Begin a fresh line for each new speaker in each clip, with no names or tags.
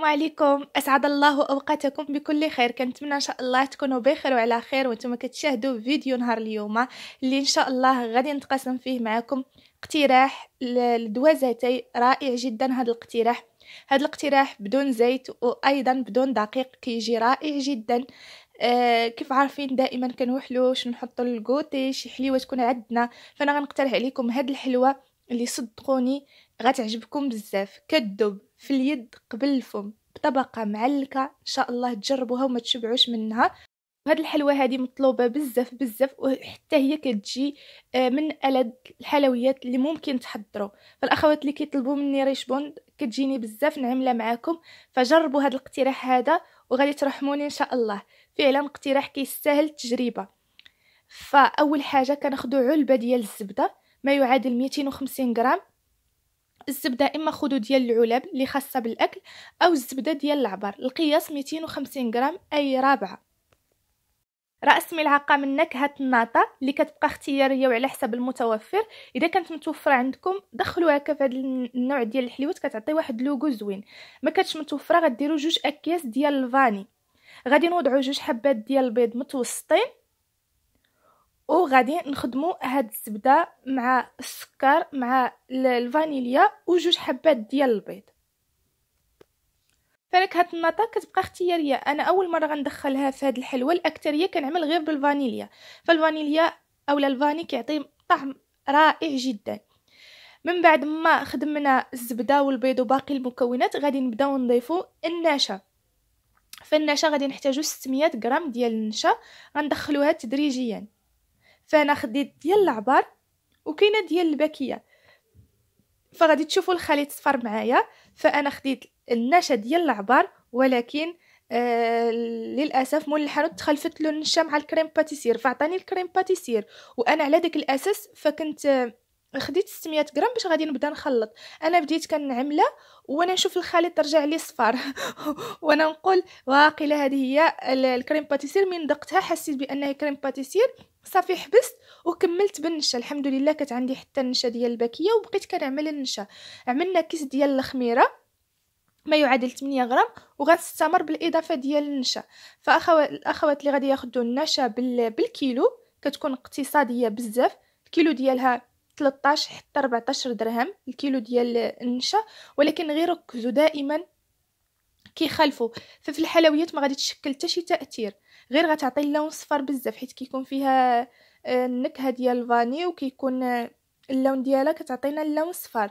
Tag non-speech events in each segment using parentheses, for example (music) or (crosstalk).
السلام عليكم اسعد الله اوقاتكم بكل خير كنتمنى ان شاء الله تكونوا بخير وعلى خير وانتم كتشاهدوا فيديو نهار اليوم اللي ان شاء الله غادي نتقاسم فيه معكم اقتراح لدواء زيتي رائع جدا هذا الاقتراح هذا الاقتراح بدون زيت وايضا بدون دقيق كيجي رائع جدا آه كيف عارفين دائما كنوحلو شنو نحطوا للكوتي شي حليوه تكون عندنا فانا غنقترح عليكم هاد الحلوه اللي صدقوني غتعجبكم بزاف كدب في اليد قبل الفم بطبقة معلكة إن شاء الله تجربوها وما تشبعوش منها هاد الحلوى هادي مطلوبة بزاف بزاف وحتى هي كتجي آه، من ألد الحلويات اللي ممكن تحضروا فالأخوات اللي كيطلبوا مني ريش بوند كتجيني بزاف نعملة معاكم فجربوا هاد الاقتراح هذا وغادي ترحموني إن شاء الله فعلا اقتراح كيستاهل التجربة فأول حاجة كناخدو علبة ديال الزبدة ما يعادل 250 غرام الزبده اما خدو ديال العلب اللي خاصه بالاكل او الزبده ديال العبر القياس 250 غرام اي رابعه راس ملعقه من نكهه الناطا اللي كتبقى اختياريه وعلى حسب المتوفر اذا كانت متوفره عندكم دخلوها كف هذا النوع ديال الحلويات كتعطي واحد لوغو زوين ما كانتش متوفره غديروا جوج اكياس ديال الفاني غادي نوضعوا جوج حبات ديال البيض متوسطين وغادي نخدمو هاد الزبده مع السكر مع الفانيليا وجوج حبات ديال البيض فلك هاد النطا كتبقى اختياريه انا اول مره غندخلها في هاد الحلوه الاكترية كنعمل غير بالفانيليا فالفانيليا اولا الفاني كيعطي طعم رائع جدا من بعد ما خدمنا الزبده والبيض وباقي المكونات غادي نبداو نضيفو النشا فالنشا غادي نحتاجو 600 غرام ديال النشا غندخلوها تدريجيا فانا خديت ديال العبر وكاينه ديال الباكيه فغادي تشوفوا الخليط صفر معايا فانا خديت النشا ديال العبر ولكن آه للاسف مول الحانوت تخلفت له النشا مع الكريم باتيسير فعطاني الكريم باتيسير وانا على داك الاساس فكنت آه خديت 600 غرام باش غادي نبدا نخلط انا بديت كنعمله وانا نشوف الخليط رجع لي صفار (laughs) وانا نقول واقيلا هذه هي الكريم باتيسير من دقتها حسيت بانها كريم باتيسير صافي حبست وكملت بالنشا الحمد لله كانت عندي حتى النشا ديال الباكيه وبقيت كنعمل النشا عملنا كيس ديال الخميره ما يعادل 8 غرام وغنستمر بالاضافه ديال النشا فاخوات الاخوات اللي غادي ياخذوا النشا بالكيلو كتكون اقتصاديه بزاف الكيلو ديالها 13 حتى 14 درهم الكيلو ديال النشا ولكن غير ركزوا دائما كيخلفوا ففي الحلويات ما غادي تشكل حتى شي تاثير غير غتعطي اللون صفر بزاف حيت كيكون فيها آه، النكهه ديال الفاني وكيكون آه، اللون ديالها كتعطينا اللون صفر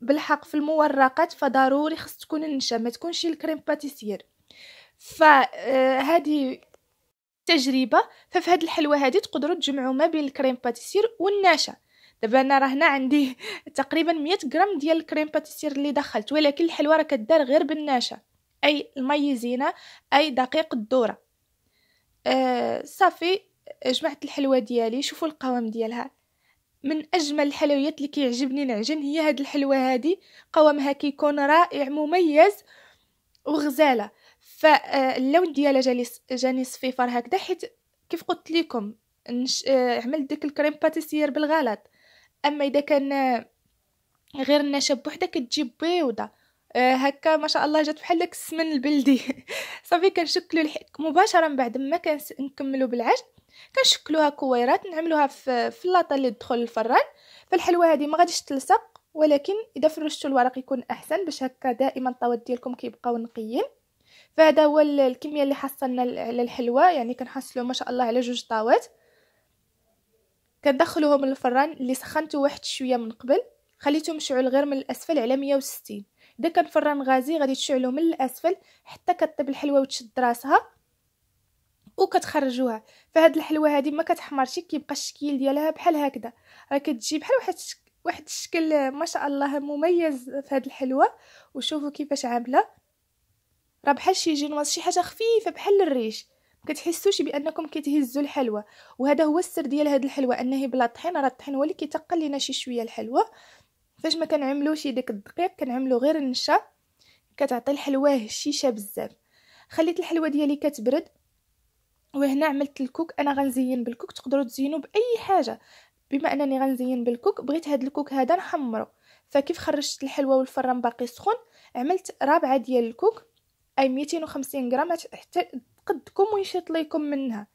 بالحق في المورقات فضروري خص تكون النشا ما تكونش الكريم باتيسير فهذه آه، تجربه ففي هذه الحلوه هذه تقدروا تجمعوا ما بين الكريم باتيسير والنشا دابا انا راه هنا عندي (laughs) تقريبا 100 غرام ديال الكريم باتيسير اللي دخلت ولكن الحلوه راه كدار غير بالنشا اي المايزينا اي دقيق الذره آه، صافي جمعت الحلوى ديالي شوفوا القوام ديالها من اجمل الحلويات اللي كيعجبني نعجن هي هاد الحلوى هادي قوامها كيكون رائع مميز وغزاله فاللون آه، ديالها جاني جاني صفيفر هكذا حيت كيف قلت لكم نش... آه، عملت ديك الكريم باتيسير بالغلط اما اذا كان غير النشا بوحدها كتجي بيوضه آه، هكا ما شاء الله جات بحال داك السمن البلدي (laughs) صافي كنشكلو الحك مباشره من بعد ما كنكملو بالعجن كنشكلوها كويرات نعملوها في في اللاطه اللي تدخل الفران فالحلوه هذه ما غاديش تلصق ولكن اذا فرشتو الورق يكون احسن باش هكا دائما الطاوات ديالكم كيبقاو نقيين فهذا هو الكميه اللي حصلنا على الحلوه يعني كنحصلوا ما شاء الله على جوج طاوات كندخلوهم للفران اللي سخنته واحد شويه من قبل خليتهم مشعول غير من الاسفل على 160 اذا كان فران غازي غادي تشعلو من الاسفل حتى كطيب الحلوه وتشد راسها وكتخرجوها فهاد الحلوه هادي ما كتحمرش كيبقى الشكل ديالها بحال هكذا راه كتجي بحال واحد واحد الشكل ما شاء الله مميز في هاد الحلوه وشوفوا كيفاش عامله راه بحال شي جينواز شي حاجه خفيفه بحال الريش كتحسوش بانكم كتهزوا الحلوى وهذا هو السر ديال هاد الحلوى انه بلا طحين راه الطحين هو اللي كيتقل لينا شي شويه الحلوى فاش ما كنعملوش ديك الدقيق كنعملو غير النشا كتعطي الحلوه هشيشه بزاف خليت الحلوه ديالي كتبرد وهنا عملت الكوك انا غنزين بالكوك تقدروا تزينوا باي حاجه بما انني غنزين بالكوك بغيت هاد الكوك هذا نحمره فكيف خرجت الحلوه والفران باقي سخون عملت رابعه ديال الكوك اي 250 غرام حتى قدكم ونشيط ليكم منها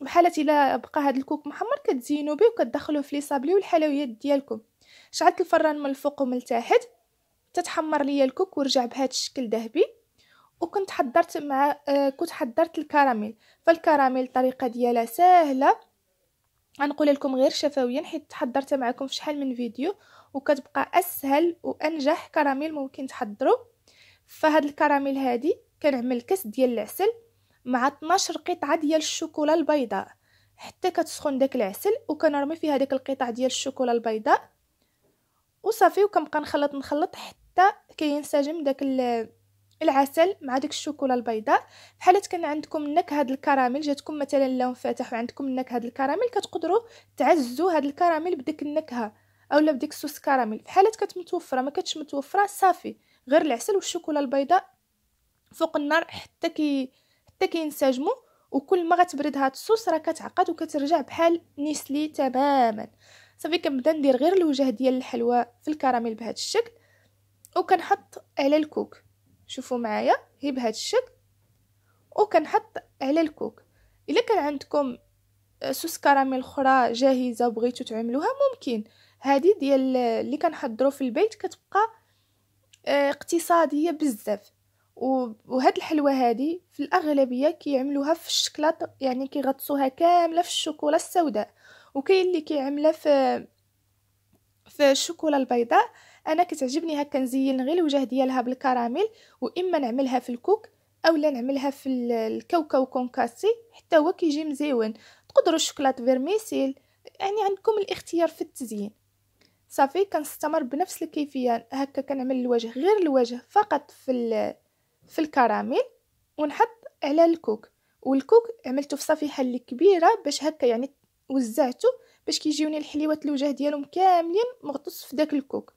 بحالة الا بقى هاد الكوك محمر كتزينوا به وكتدخلوه في لي صابلي والحلويات ديالكم شعلت الفران من الفوق ومن التحت تتحمر ليا الكوك ورجع بهذا الشكل ذهبي وكنت حضرت مع آه، كنت حضرت الكراميل فالكراميل الطريقه ديالها سهله غنقول لكم غير شفويا حيت حضرتها معكم في شحال من فيديو وكتبقى اسهل وانجح كراميل ممكن تحضروا فهاد الكراميل هادي كنعمل كاس ديال العسل مع 12 قطعه ديال الشوكولا البيضاء حتى كتسخن داك العسل وكنرمي فيه داك القطع ديال الشوكولا البيضاء وصافي وكنبقى نخلط نخلط حتى كينسجم داك العسل مع داك الشوكولا البيضاء بحال كان عندكم نكهه هاد الكراميل جاتكم مثلا اللون فاتح وعندكم نكهه هاد الكراميل كتقدروا تعزوا هاد الكراميل بديك النكهه اولا بديك صوص كراميل بحال كانت متوفره ما كانتش متوفره صافي غير العسل والشوكولا البيضاء فوق النار حتى كي حتى كينسجموا وكل ما غتبرد هاد الصوص راه كتعقد وكترجع بحال نيسلي تماما صافي كنبدا ندير غير الوجه ديال الحلوى في الكراميل بهذا الشكل وكنحط على الكوك شوفوا معايا هي بهذا الشكل وكنحط على الكوك الا كان عندكم سوس آه، كراميل اخرى جاهزه بغيتو تعملوها ممكن هذه ديال اللي كنحضروا في البيت كتبقى آه، اقتصاديه بزاف وهاد الحلوه هادي في الاغلبيه كيعملوها في الشكلاط يعني كيغطسوها كامله في الشوكولا السوداء وكاين اللي كيعملها في في الشوكولا البيضاء انا كتعجبني هكا نزين غير الوجه ديالها بالكراميل واما نعملها في الكوك اولا نعملها في الكاوكاو كونكاسي حتى هو كيجي مزيون تقدروا الشوكولات فيرميسيل يعني عندكم الاختيار في التزيين صافي كنستمر بنفس الكيفيه هكا كنعمل الوجه غير الوجه فقط في في الكراميل ونحط على الكوك والكوك عملته في صفيحه اللي كبيره باش هكا يعني وزعته باش كيجيوني الحليوات الوجه ديالهم كاملين مغطس في داك الكوك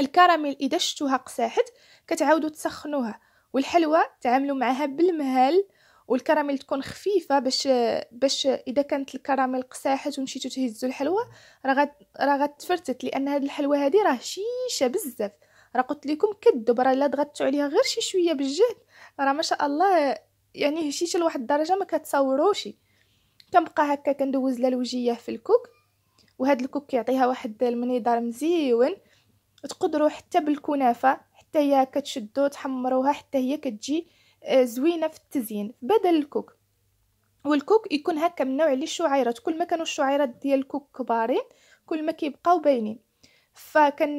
الكراميل اذا شتوها قساحت كتعاودوا تسخنوها والحلوى تعاملوا معها بالمهل والكراميل تكون خفيفه باش باش اذا كانت الكراميل قساحت ومشيتو تهزوا الحلوى راه راه غتفرتت لان هاد الحلوى هادي راه شيشه بزاف راه قلت لكم كذب راه الا ضغطتوا عليها غير شي شويه بالجهد راه ما شاء الله يعني هشيشه لواحد الدرجه ما كتصوروشي كنبقى هكا كندوز لها الوجيه في الكوك وهاد الكوك كيعطيها واحد المنظر مزيون تقدروا حتى بالكنافه حتى هي كتشدو تحمروها حتى هي كتجي آه، زوينه في التزيين بدل الكوك والكوك يكون هكا من نوع لي الشعيرات كل ما كانوا الشعيرات ديال الكوك كبارين كل ما كيبقاو باينين فكن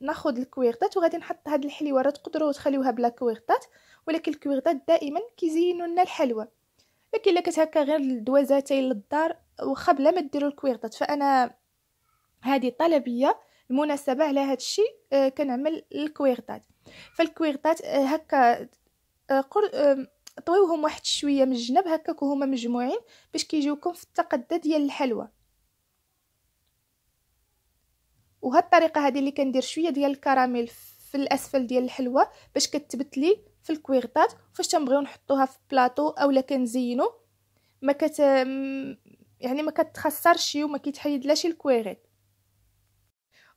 ناخذ الكويغطات وغادي نحط هاد الحليوه راه تقدروا تخليوها بلا كويغطات ولكن الكويغطات دائما كيزينوا لنا الحلوى لكن الا كانت هكا غير الدوازاتين للدار واخا بلا ما ديروا الكويرطات فانا هذه طلبيه المناسبه على هذا الشيء آه، كنعمل الكويرطات فالكويرطات آه، هكا آه، قر... طويوهم واحد شويه من الجنب هكا وهما مجموعين باش كيجيوكم في التقده ديال الحلوى وهاد الطريقه هذه اللي كندير شويه ديال الكراميل في الاسفل ديال الحلوى باش كتبتلي لي في الكويرطات فاش تنبغيو نحطوها في بلاطو اولا كنزينو ما كت يعني ما كتخسرش وما كيتحيدلاش الكويريط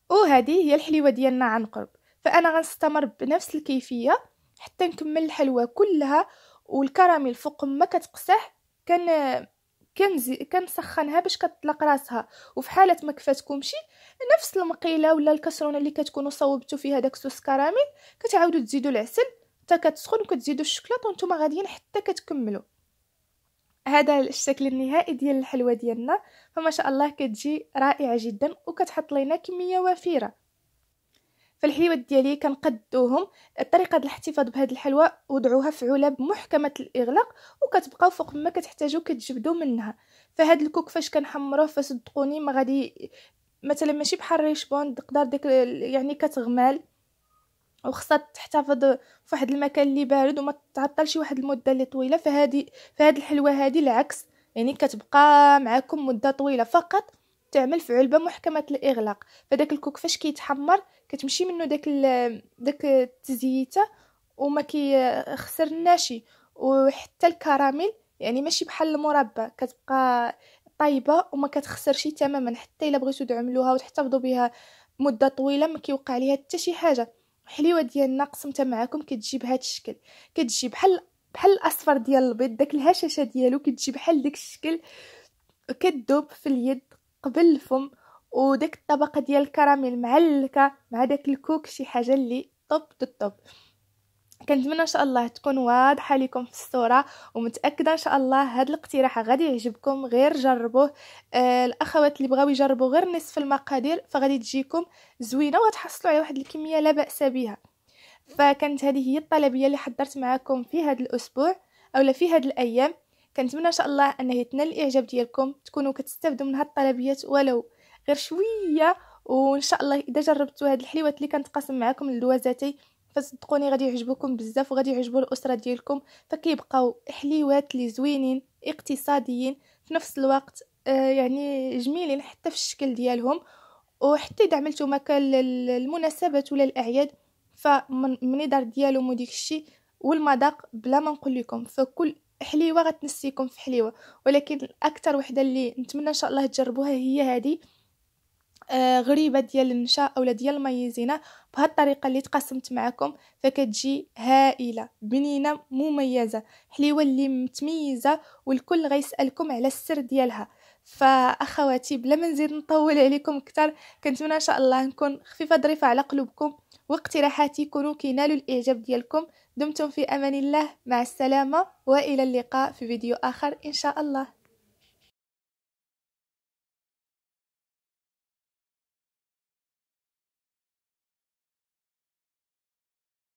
وهذه هي الحليوه ديالنا عن قرب فانا غنستمر بنفس الكيفيه حتى نكمل الحلوه كلها والكراميل فوق ما كتقصح كان كنزي كنسخنها باش كتطلق راسها وفي حاله ما كفاتكمش نفس المقيله ولا الكسرونه اللي كتكونوا صوبتوا فيها داك سوس كراميل كتعاودوا تزيدوا العسل حتى كتسخن كتزيدوا الشكلاط وانتم غاديين حتى كتكملوا هذا الشكل النهائي ديال الحلوه ديالنا فما شاء الله كتجي رائعه جدا وكتحط لينا كميه وفيره فالحلوات ديالي كنقدوهم طريقه الاحتفاظ بهاد الحلوى وضعوها في علب محكمه الاغلاق وكتبقاو فوق ما كتحتاجوا كتجبدوا منها فهاد الكوك فاش كنحمروه فصدقوني ما غادي مثلا ماشي بحال ريشبون تقدر ديك يعني كتغمال خصها تحتفظ فواحد المكان اللي بارد وما تعطلش واحد المده اللي طويله فهادي فهاد الحلوه هادي العكس يعني كتبقى معاكم مده طويله فقط تعمل في علبه محكمه الاغلاق فداك الكوك فاش كيتحمر كتمشي منه داك داك التزييته وما كيخسرناش وحتى الكراميل يعني ماشي بحال المربى كتبقى طيبه وما كتخسرش تماما حتى الا بغيتو تعملوها وتحتفظوا بها مده طويله ما كيوقع ليها حتى شي حاجه حليوه ديالنا قسمتها معاكم كتجي بهذا الشكل كتجي بحال بحال الاصفر ديال البيض داك الهشاشه ديالو كتجي بحال داك الشكل كتذوب في اليد قبل الفم وداك الطبقه ديال الكراميل معلكه مع داك الكوك شي حاجه اللي طوب طوب كنتمنى ان شاء الله تكون واضحه لكم في الصوره ومتاكده ان شاء الله هذا الاقتراح غادي يعجبكم غير جربوه آه الاخوات اللي بغاو يجربوا غير نصف المقادير فغادي تجيكم زوينه وغتحصلوا على واحد الكميه لا باس بها فكانت هذه هي الطلبيه اللي حضرت معكم في هذا الاسبوع اولا في هذه الايام كنتمنى ان شاء الله انه يتنال الاعجاب ديالكم تكونوا كتستافدوا من هاد الطلبيات ولو غير شويه وان شاء الله اذا جربتوا هاد الحلوات اللي كنتقاسم معكم لدوازاتي فصدقوني غادي يعجبوكم بزاف وغادي يعجبوا الاسره ديالكم فكيبقاو حليوات لي زوينين اقتصاديين في نفس الوقت آه، يعني جميلين حتى في الشكل ديالهم وحتى اذا عملتو مكان المناسبات ولا الاعياد دار ديالهم وديك الشيء والمذاق بلا ما نقول لكم فكل حليوه غتنسيكم في حليوه ولكن اكثر وحده اللي نتمنى ان شاء الله تجربوها هي هذه آه، غريبه ديال النشا اولا ديال المايزينا بهاد الطريقه اللي تقسمت معكم فكتجي هائله بنينه مميزه حليوه اللي متميزه والكل غيسالكم على السر ديالها فاخواتي بلا ما نزيد نطول عليكم اكثر كنتمنى ان شاء الله نكون خفيفه ظريفه على قلوبكم واقتراحاتي يكونوا كينالوا الاعجاب ديالكم دمتم في امان الله مع السلامه والى اللقاء في فيديو اخر ان شاء الله